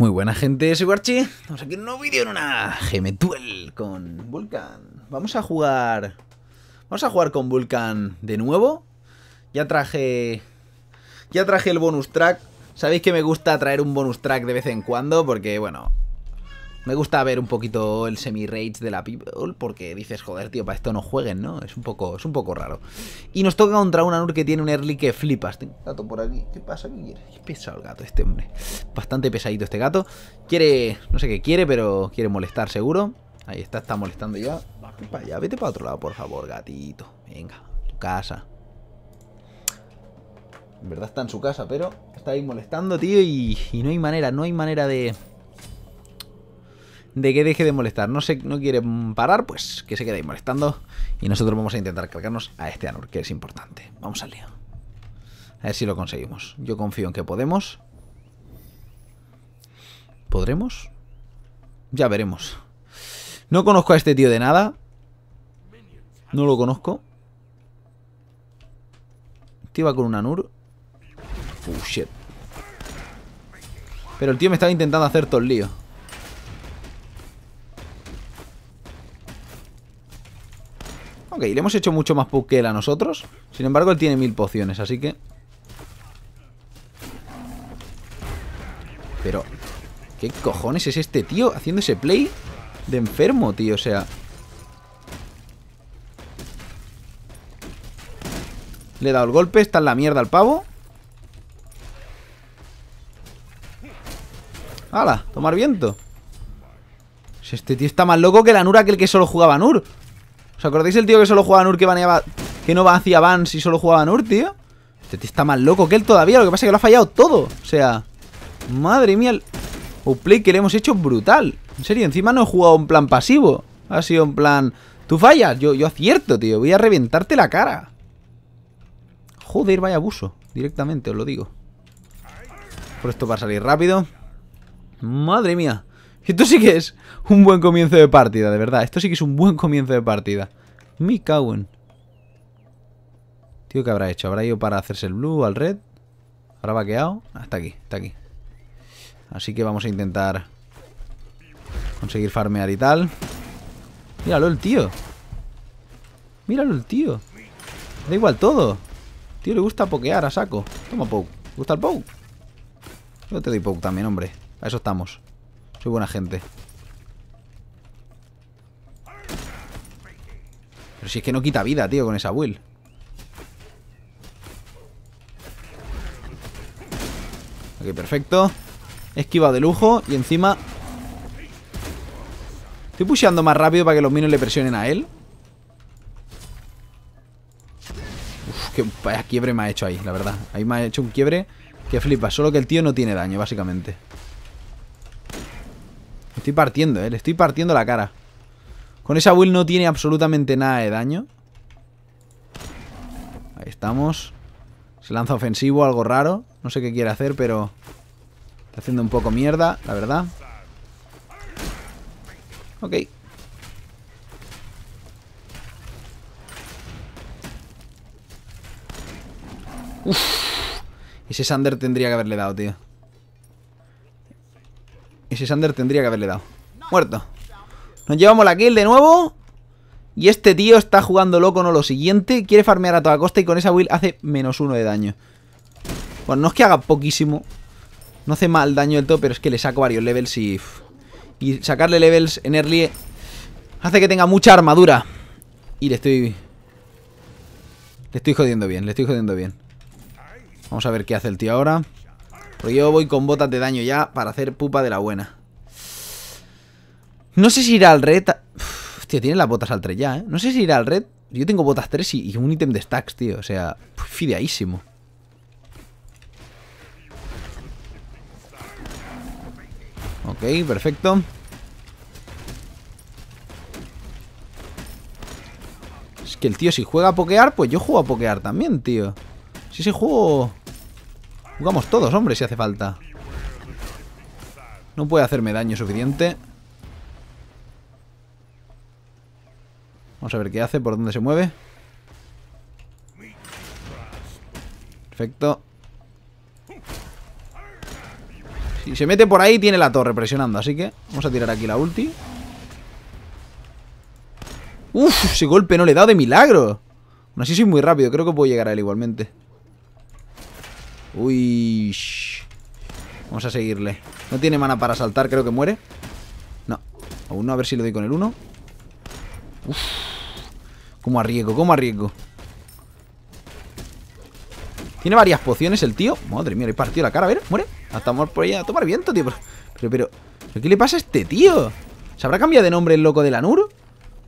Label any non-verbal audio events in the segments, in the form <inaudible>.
Muy buena gente, soy Guarchi. Vamos aquí en un nuevo vídeo en una Gemetuel con Vulcan. Vamos a jugar... Vamos a jugar con Vulcan de nuevo. Ya traje... Ya traje el bonus track. Sabéis que me gusta traer un bonus track de vez en cuando porque, bueno, me gusta ver un poquito el semi-rage de la people porque dices, joder, tío, para esto no jueguen, ¿no? Es un poco, es un poco raro. Y nos toca contra un Anur que tiene un early que flipas. Tengo un gato por aquí. ¿Qué pasa? ¿Qué quiere? Qué pesado el gato este, hombre. Bastante pesadito este gato. Quiere, no sé qué quiere, pero quiere molestar seguro. Ahí está, está molestando ya. Vete para vete para otro lado, por favor, gatito. Venga, tu casa. En verdad está en su casa, pero está ahí molestando, tío, y no hay manera, no hay manera de de que deje de molestar. No, sé, no quiere parar, pues que se quede ahí molestando. Y nosotros vamos a intentar cargarnos a este Anur, que es importante. Vamos al lío. A ver si lo conseguimos. Yo confío en que podemos. ¿Podremos? Ya veremos. No conozco a este tío de nada. No lo conozco. va con un Anur. Oh, shit. Pero el tío me estaba intentando hacer todo el lío. Ok, le hemos hecho mucho más puk que él a nosotros. Sin embargo, él tiene mil pociones, así que... Pero... ¿Qué cojones es este tío haciendo ese play de enfermo, tío? O sea... Le he dado el golpe, está en la mierda al pavo. ¡Hala! Tomar viento. este tío está más loco que la Que el que solo jugaba Nur. ¿Os acordáis el tío que solo jugaba Nur que baneaba... Que no hacia y solo jugaba Nur, tío? Este tío está más loco que él todavía. Lo que pasa es que lo ha fallado todo. O sea... Madre mía, el play que le hemos hecho brutal. En serio, encima no he jugado un plan pasivo. Ha sido un plan... Tú fallas, yo, yo acierto, tío. Voy a reventarte la cara. Joder, vaya abuso. Directamente, os lo digo. Por esto va a salir rápido. Madre mía. Esto sí que es un buen comienzo de partida, de verdad. Esto sí que es un buen comienzo de partida. Me cago Tío, ¿qué habrá hecho? ¿Habrá ido para hacerse el blue al red? ¿Habrá vaqueado? Hasta aquí, está aquí. Así que vamos a intentar conseguir farmear y tal. Míralo el tío. Míralo el tío. Da igual todo. Tío, le gusta pokear a saco. Toma poke. ¿Te gusta el poke? Yo te doy poke también, hombre. A eso estamos. Soy buena gente. Pero si es que no quita vida, tío, con esa will. Ok, perfecto. Esquiva de lujo y encima... Estoy pusheando más rápido para que los minions le presionen a él. Uf, qué vaya quiebre me ha hecho ahí, la verdad. Ahí me ha hecho un quiebre que flipa. Solo que el tío no tiene daño, básicamente. Estoy partiendo, eh. Le estoy partiendo la cara. Con esa build no tiene absolutamente nada de daño. Ahí estamos. Se lanza ofensivo, algo raro. No sé qué quiere hacer, pero... Está haciendo un poco mierda, la verdad. Ok. Uf. Ese Sander tendría que haberle dado, tío. Ese Sander tendría que haberle dado. Muerto. Nos llevamos la kill de nuevo. Y este tío está jugando loco, ¿no? Lo siguiente. Quiere farmear a toda costa y con esa will hace menos uno de daño. Bueno, no es que haga poquísimo. No hace mal daño del todo, pero es que le saco varios levels y... Y sacarle levels en early hace que tenga mucha armadura. Y le estoy... Le estoy jodiendo bien, le estoy jodiendo bien. Vamos a ver qué hace el tío ahora. Porque yo voy con botas de daño ya para hacer pupa de la buena. No sé si irá al red. tío, tiene las botas al 3 ya, ¿eh? No sé si irá al red. Yo tengo botas 3 y, un ítem de stacks, tío. O sea, fideísimo. Ok, perfecto. Es que el tío si juega a pokear, pues yo juego a pokear también, tío. Si ese juego... Jugamos todos, hombre, si hace falta. No puede hacerme daño suficiente. Vamos a ver qué hace, por dónde se mueve. Perfecto. Si se mete por ahí, tiene la torre presionando. Así que vamos a tirar aquí la ulti. ¡Uf! Ese golpe no le da de milagro. Aún así soy muy rápido. Creo que puedo llegar a él igualmente. Uy. Vamos a seguirle. No tiene mana para saltar, creo que muere. No. aún no, a ver si lo doy con el 1 Uf. ¿Cómo arriesgo? ¿Cómo arriesgo? Tiene varias pociones el tío. Madre mía, le partió la cara. A ver, muere. Hasta por ella. A tomar viento, tío. Pero, pero, ¿qué le pasa a este tío? ¿Se habrá cambiado de nombre el loco de Nur?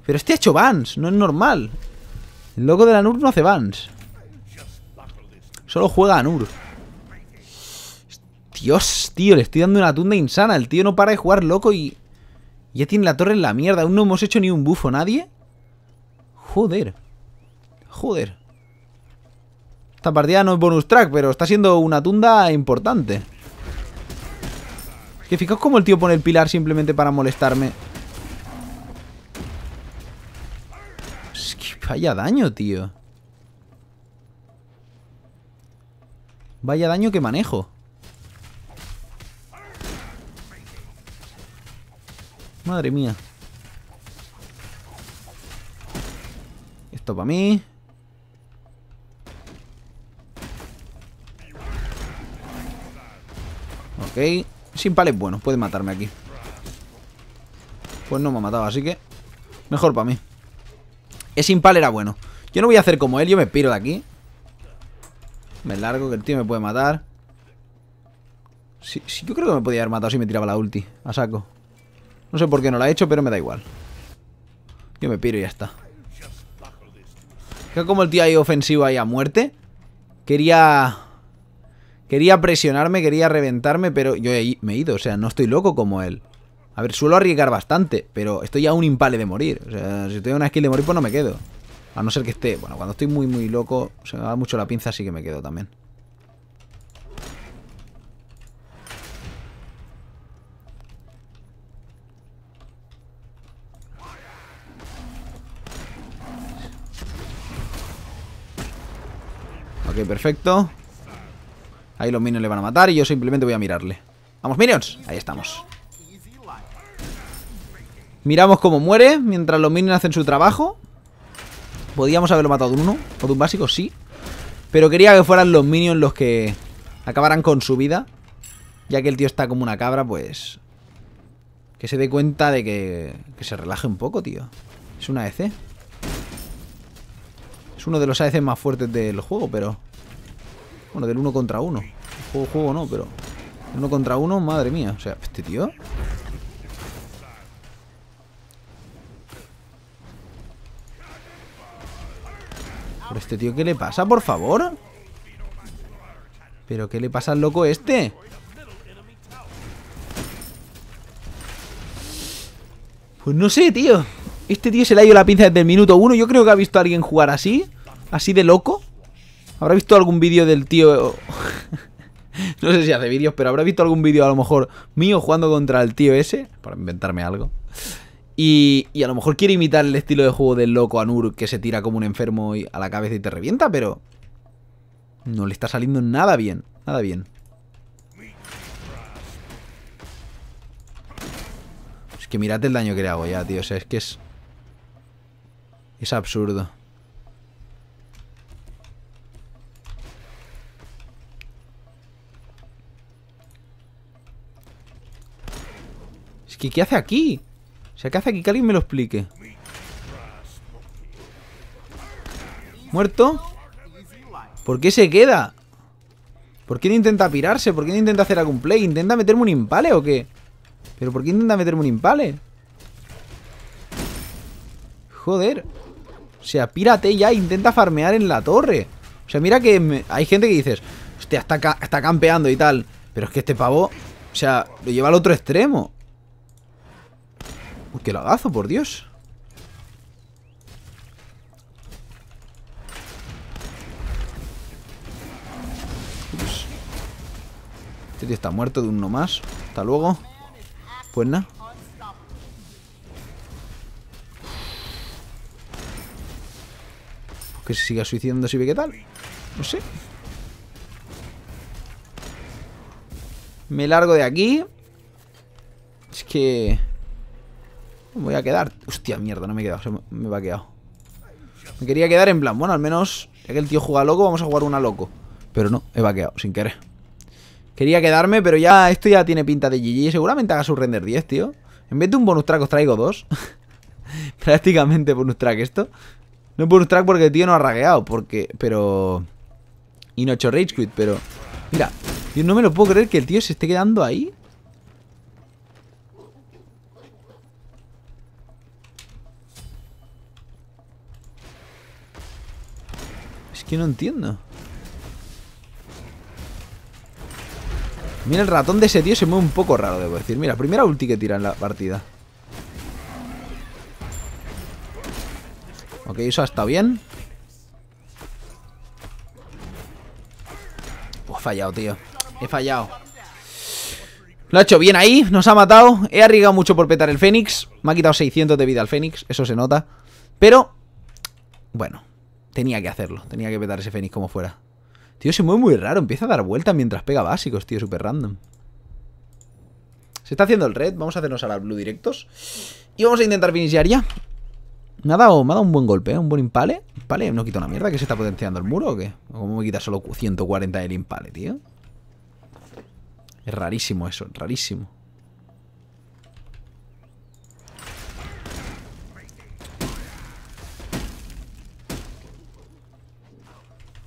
Pero este ha hecho Vans, No es normal. El loco de la Nur no hace Vans Solo juega a Nur. Dios, tío, le estoy dando una tunda insana. El tío no para de jugar loco y... Ya tiene la torre en la mierda. Aún no hemos hecho ni un bufo, ¿nadie? Joder. Joder. Esta partida no es bonus track, pero está siendo una tunda importante. Que fijaos cómo el tío pone el pilar simplemente para molestarme. Es que vaya daño, tío. Vaya daño que manejo. Madre mía. Esto para mí. Ok. Sin es bueno puede matarme aquí. Pues no me ha matado, así que... Mejor para mí. Ese impal era bueno. Yo no voy a hacer como él, yo me piro de aquí. Me largo, que el tío me puede matar. Sí, sí, yo creo que me podía haber matado si me tiraba la ulti. A saco. No sé por qué no la he hecho, pero me da igual. Yo me piro y ya está. Que como el tío ahí ofensivo ahí a muerte. Quería... Quería presionarme, quería reventarme, pero yo me he ido. O sea, no estoy loco como él. A ver, suelo arriesgar bastante, pero estoy a un impale de morir. O sea, si a una skill de morir, pues no me quedo. A no ser que esté... Bueno, cuando estoy muy, muy loco, se me va mucho la pinza, así que me quedo también. Ok, perfecto. Ahí los minions le van a matar y yo simplemente voy a mirarle. ¡Vamos, minions! Ahí estamos. Miramos cómo muere mientras los minions hacen su trabajo. Podíamos haberlo matado de uno o de un básico, sí. Pero quería que fueran los minions los que acabaran con su vida. Ya que el tío está como una cabra, pues... Que se dé cuenta de que... Que se relaje un poco, tío. Es una EC. Es uno de los ADC más fuertes del juego, pero... Bueno, del uno contra uno. Juego, juego no, pero... uno contra uno, madre mía. O sea, este tío... ¿Pero este tío qué le pasa, por favor? ¿Pero qué le pasa al loco este? Pues no sé, tío. Este tío se le ha ido la pinza desde el minuto uno. Yo creo que ha visto a alguien jugar así. Así de loco. ¿Habrá visto algún vídeo del tío... <laughs> no sé si hace vídeos, pero habrá visto algún vídeo a lo mejor mío jugando contra el tío ese. Para inventarme algo. Y, a lo mejor quiere imitar el estilo de juego del loco Anur que se tira como un enfermo a la cabeza y te revienta, pero... No le está saliendo nada bien. Nada bien. Es que mirad el daño que le hago ya, tío. O sea, es que es... Es absurdo. Es que, ¿qué hace aquí? O sea, ¿qué hace aquí? Que alguien me lo explique. ¿Muerto? ¿Por qué se queda? ¿Por qué no intenta pirarse? ¿Por qué no intenta hacer algún play? ¿Intenta meterme un impale o qué? ¿Pero por qué intenta meterme un impale? Joder o sea, pírate ya, intenta farmear en la torre. O sea, mira que hay gente que dices, hostia, está, está campeando y tal. Pero es que este pavo, o sea, lo lleva al otro extremo. Uy, qué lagazo, por Dios. Este tío está muerto de uno más. Hasta luego. Pues nada. que se siga suicidando si ve que tal. No sé. Me largo de aquí. Es que... Me voy a quedar... Hostia, mierda, no me he quedado. me va quedado. Me quería quedar en plan, bueno, al menos... Ya que el tío juega loco, vamos a jugar una loco. Pero no, he vaqueado, sin querer. Quería quedarme, pero ya esto ya tiene pinta de GG. Seguramente haga su render 10, tío. En vez de un bonus track os traigo dos. <laughs> Prácticamente bonus track esto. No bonus track porque el tío no ha ragueado, porque... Pero... Y no ha hecho rage quit, pero... Mira, yo no me lo puedo creer que el tío se esté quedando ahí. Es que no entiendo. Mira, el ratón de ese tío se mueve un poco raro, debo decir. Mira, primera ulti que tira en la partida. Ok, eso ha estado bien. Pues fallado, tío. He fallado. Lo ha hecho bien ahí, nos ha matado. He arriesgado mucho por petar el Fénix. Me ha quitado 600 de vida al Fénix, eso se nota. Pero, bueno, tenía que hacerlo. Tenía que petar ese Fénix como fuera. Tío, se mueve muy raro. Empieza a dar vueltas mientras pega básicos, tío. Súper random. Se está haciendo el red. Vamos a hacernos a la blue directos. Y vamos a intentar iniciar ya. Me ha dado, un buen golpe, ¿eh? un buen impale. vale. no quita una mierda, que se está potenciando el muro o qué. ¿Cómo me quita solo 140 el impale, tío? Es rarísimo eso, rarísimo.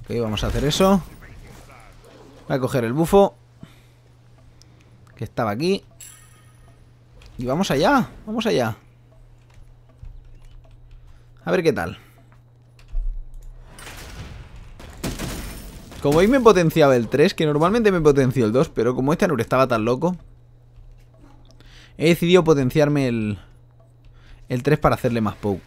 Ok, vamos a hacer eso. Voy a coger el bufo. Que estaba aquí. Y vamos allá, vamos allá. A ver qué tal. Como hoy me potenciaba el 3, que normalmente me potenció el 2, pero como este Anur estaba tan loco, he decidido potenciarme el, el 3 para hacerle más poke.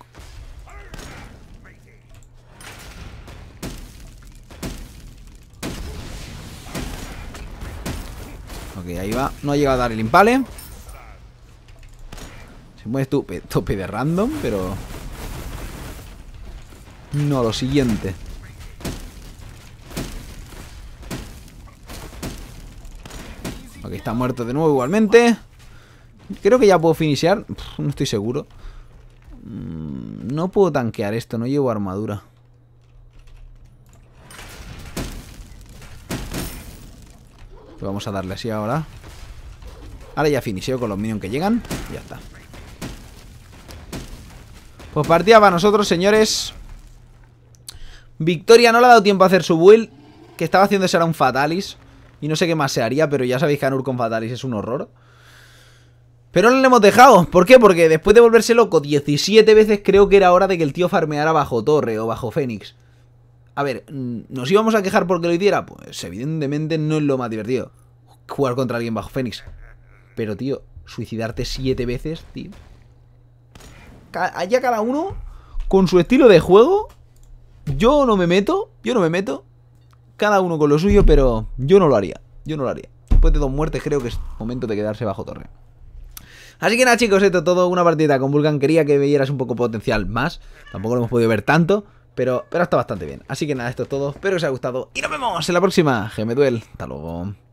Ok, ahí va. No ha llegado a dar el impale. Se mueve tope de random, pero no, lo siguiente. Aquí está muerto de nuevo igualmente. Creo que ya puedo iniciar. no estoy seguro. Mm, no puedo tanquear esto, no llevo armadura. vamos a darle así ahora. Ahora ya finicio con los minions que llegan. ya está. Pues partida para nosotros, señores. Victoria no le ha dado tiempo a hacer su build, que estaba haciendo ese un Fatalis. Y no sé qué más se haría, pero ya sabéis que Anur con Fatalis es un horror. Pero no le hemos dejado. ¿Por qué? Porque después de volverse loco 17 veces, creo que era hora de que el tío farmeara bajo torre o bajo Fénix. A ver, mm, ¿nos íbamos a quejar porque lo hiciera? Pues evidentemente no es lo más divertido. Jugar contra alguien bajo Fénix. Pero, tío, suicidarte 7 veces, tío. Allá cada uno con su estilo de juego yo no me meto, yo no me meto. Cada uno con lo suyo, pero yo no lo haría. Yo no lo haría. Después de dos muertes creo que es momento de quedarse bajo torre. Así que nada chicos, esto es todo una partida con Vulcan. Quería que vieras un poco potencial más. Tampoco lo hemos podido ver tanto, pero, pero está bastante bien. Así que nada, esto es todo. Espero que os haya gustado y nos vemos en la próxima. Duel. hasta luego.